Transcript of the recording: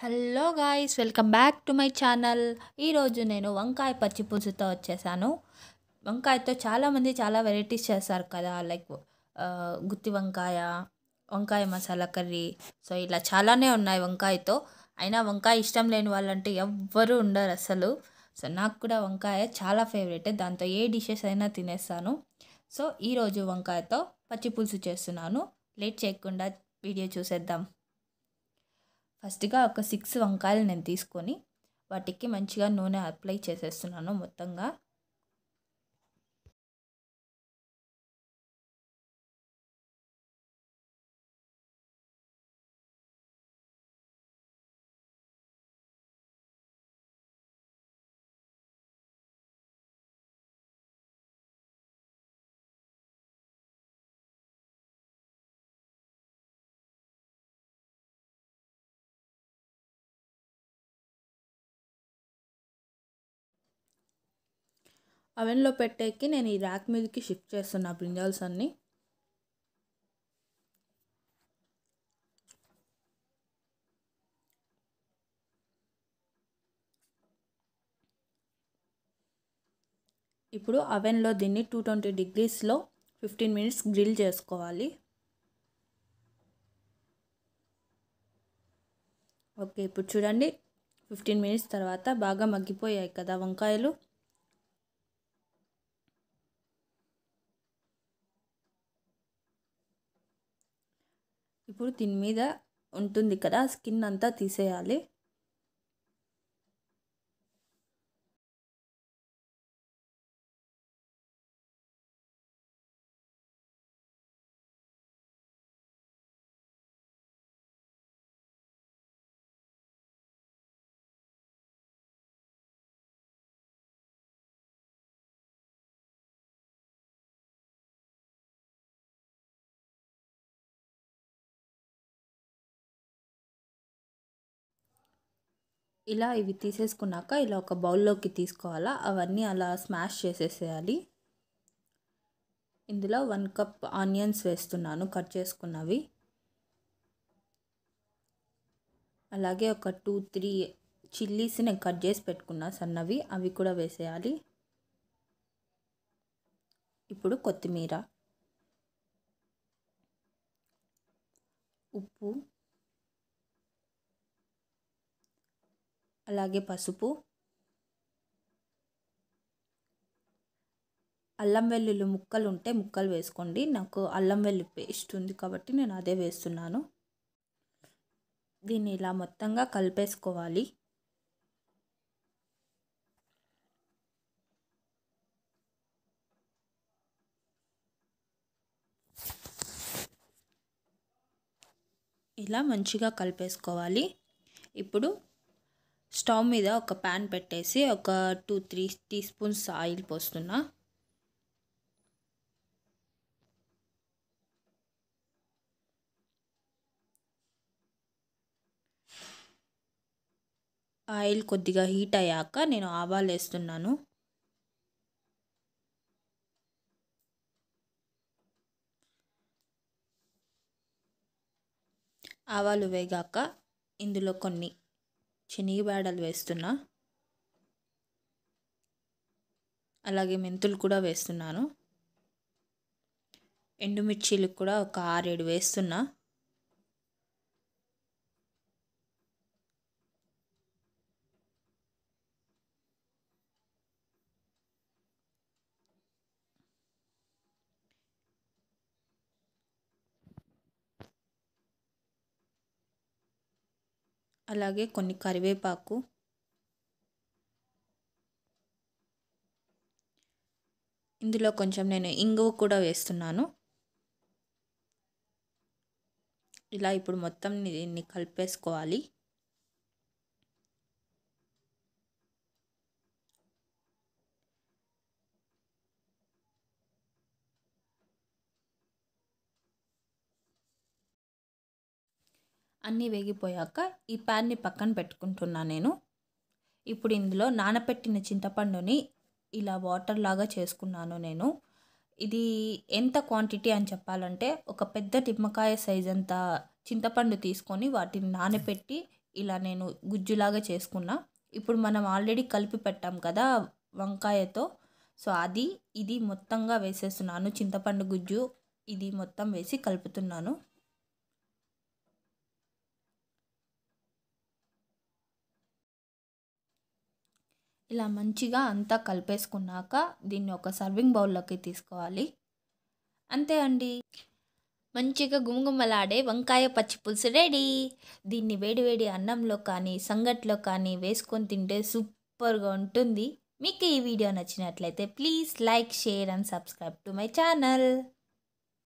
hello guys welcome back to my channel ఈరోజు నేను వంకాయ పచ్చి పులుసుతో వచ్చేసాను వంకాయతో చాలామంది చాలా వెరైటీస్ చేస్తారు కదా లైక్ గుత్తి వంకాయ వంకాయ మసాలా కర్రీ సో ఇలా చాలానే ఉన్నాయి వంకాయతో అయినా వంకాయ ఇష్టం లేని వాళ్ళంటే ఎవ్వరూ ఉండరు అసలు సో నాకు కూడా వంకాయ చాలా ఫేవరెట్ దాంతో ఏ డిషెస్ అయినా తినేస్తాను సో ఈరోజు వంకాయతో పచ్చి పులుసు చేస్తున్నాను లేట్ చేయకుండా వీడియో చూసేద్దాం ఫస్ట్గా ఒక సిక్స్ వంకాయలు నేను తీసుకొని వాటికి మంచిగా నూనె అప్లై చేసేస్తున్నాను మొత్తంగా అవెన్లో పెట్టేకి నేను ఈ ర్యాక్ మీదకి షిఫ్ట్ చేస్తున్నా బ్రింజాల్స్ అన్నీ ఇప్పుడు అవెన్లో దీన్ని టూ ట్వంటీ డిగ్రీస్లో ఫిఫ్టీన్ మినిట్స్ గ్రిల్ చేసుకోవాలి ఓకే ఇప్పుడు చూడండి ఫిఫ్టీన్ మినిట్స్ తర్వాత బాగా మగ్గిపోయాయి కదా వంకాయలు ఇప్పుడు దీని మీద ఉంటుంది కదా స్కిన్ అంతా తీసేయాలి ఇలా ఇవి తీసేసుకున్నాక ఇలా ఒక బౌల్లోకి తీసుకోవాలా అవన్నీ అలా స్మాష్ చేసేసేయాలి ఇందులో వన్ కప్ ఆనియన్స్ వేస్తున్నాను కట్ చేసుకున్నవి అలాగే ఒక టూ త్రీ చిల్లీస్ నేను కట్ చేసి పెట్టుకున్నా సన్నవి అవి కూడా వేసేయాలి ఇప్పుడు కొత్తిమీర ఉప్పు అలాగే పసుపు అల్లం వెల్లుల్లి ముక్కలు ఉంటే ముక్కలు వేసుకోండి నాకు అల్లం వెల్లుల్లి పేస్ట్ ఉంది కాబట్టి నేను అదే వేస్తున్నాను దీన్ని ఇలా మొత్తంగా కలిపేసుకోవాలి ఇలా మంచిగా కలిపేసుకోవాలి ఇప్పుడు స్టవ్ మీద ఒక ప్యాన్ పెట్టేసి ఒక two three teaspoons oil పోస్తున్నా ఆయిల్ కొద్దిగా హీట్ అయ్యాక నేను ఆవాలు వేస్తున్నాను ఆవాలు వేగాక ఇందులో కొన్ని శనగబేడలు వేస్తున్నా అలాగే మెంతులు కూడా వేస్తున్నాను ఎండుమిర్చీలు కూడా ఒక ఆరేడు వేస్తున్నా అలాగే కొన్ని కరివేపాకు ఇందులో కొంచెం నేను ఇంగువ కూడా వేస్తున్నాను ఇలా ఇప్పుడు మొత్తం దీన్ని కలిపేసుకోవాలి అన్నీ వేగిపోయాక ఈ ప్యాన్ని పక్కన పెట్టుకుంటున్నాను నేను ఇప్పుడు ఇందులో నానబెట్టిన చింతపండుని ఇలా వాటర్ లాగా చేసుకున్నాను నేను ఇది ఎంత క్వాంటిటీ అని చెప్పాలంటే ఒక పెద్ద నిమ్మకాయ సైజ్ అంత చింతపండు తీసుకొని వాటిని నానబెట్టి ఇలా నేను గుజ్జులాగా చేసుకున్నా ఇప్పుడు మనం ఆల్రెడీ కలిపి పెట్టాం కదా వంకాయతో సో అది ఇది మొత్తంగా వేసేస్తున్నాను చింతపండు గుజ్జు ఇది మొత్తం వేసి కలుపుతున్నాను ఇలా మంచిగా అంతా కలిపేసుకున్నాక దీన్ని ఒక సర్వింగ్ బౌల్లోకి తీసుకోవాలి అంతే అండి మంచిగా గుమగుమలాడే వంకాయ పచ్చి పులుసు రెడీ దీన్ని వేడివేడి అన్నంలో కానీ సంగట్లో కానీ వేసుకొని తింటే సూపర్గా ఉంటుంది మీకు ఈ వీడియో నచ్చినట్లయితే please like share and subscribe to my channel